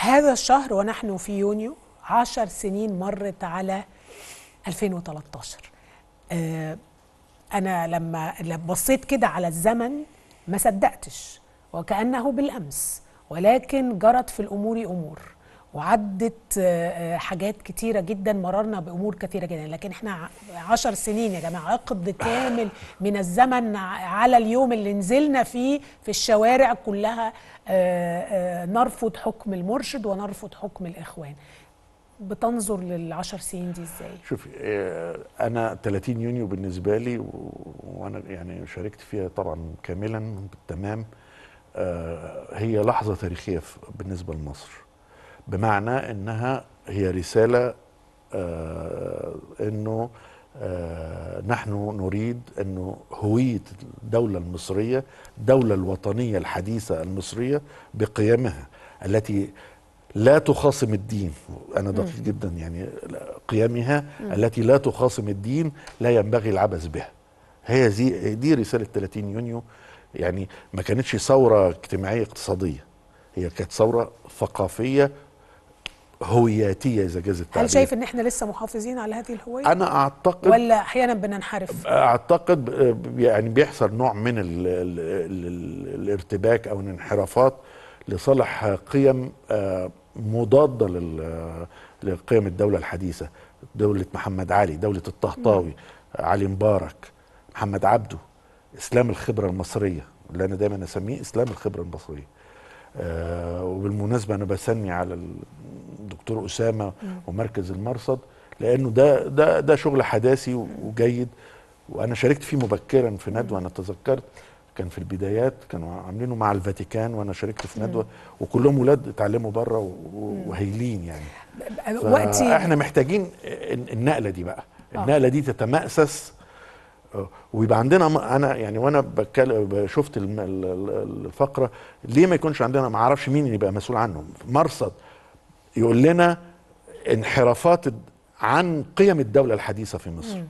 هذا الشهر ونحن في يونيو عشر سنين مرت على 2013 آه، أنا لما بصيت كده على الزمن ما صدقتش وكأنه بالأمس ولكن جرت في الأمور أمور وعدت آه، آه، حاجات كتيرة جدا مررنا بأمور كتيرة جدا لكن احنا عشر سنين يا جماعة عقد كامل من الزمن على اليوم اللي نزلنا فيه في الشوارع كلها آه، نرفض حكم المرشد ونرفض حكم الإخوان بتنظر للعشر سنين دي ازاي؟ شوفي انا 30 يونيو بالنسبه لي وانا يعني شاركت فيها طبعا كاملا بالتمام هي لحظه تاريخيه بالنسبه لمصر بمعنى انها هي رساله آه انه آه نحن نريد انه هويه الدوله المصريه الدوله الوطنيه الحديثه المصريه بقيمها التي لا تخاصم الدين انا دقيق جدا يعني قيمها م. التي لا تخاصم الدين لا ينبغي العبث بها هي زي دي رساله 30 يونيو يعني ما كانتش ثوره اجتماعيه اقتصاديه هي كانت ثوره ثقافيه هوياتيه اذا جاز التعبير هل شايف ان احنا لسه محافظين على هذه الهويه انا اعتقد ولا احيانا بننحرف اعتقد يعني بيحصل نوع من الـ الـ الـ الارتباك او الانحرافات لصالح قيم آه، مضاده لقيم الدوله الحديثه دوله محمد علي دوله الطهطاوي نعم. علي مبارك محمد عبده اسلام الخبره المصريه اللي انا دايما اسميه اسلام الخبره المصريه آه، وبالمناسبه انا بسمي على دكتور اسامه ومركز المرصد لانه ده ده ده شغل حداثي وجيد وانا شاركت فيه مبكرا في ندوه انا تذكرت كان في البدايات كانوا عاملينه مع الفاتيكان وانا شاركت في ندوه وكلهم ولاد اتعلموا بره وهايلين يعني وقتي احنا محتاجين النقله دي بقى آه. النقله دي تتمأسس آه، ويبقى عندنا انا يعني وانا بتكلم شفت الفقره ليه ما يكونش عندنا ما اعرفش مين اللي يبقى مسؤول عنهم مرصد يقول لنا انحرافات عن قيم الدولة الحديثة في مصر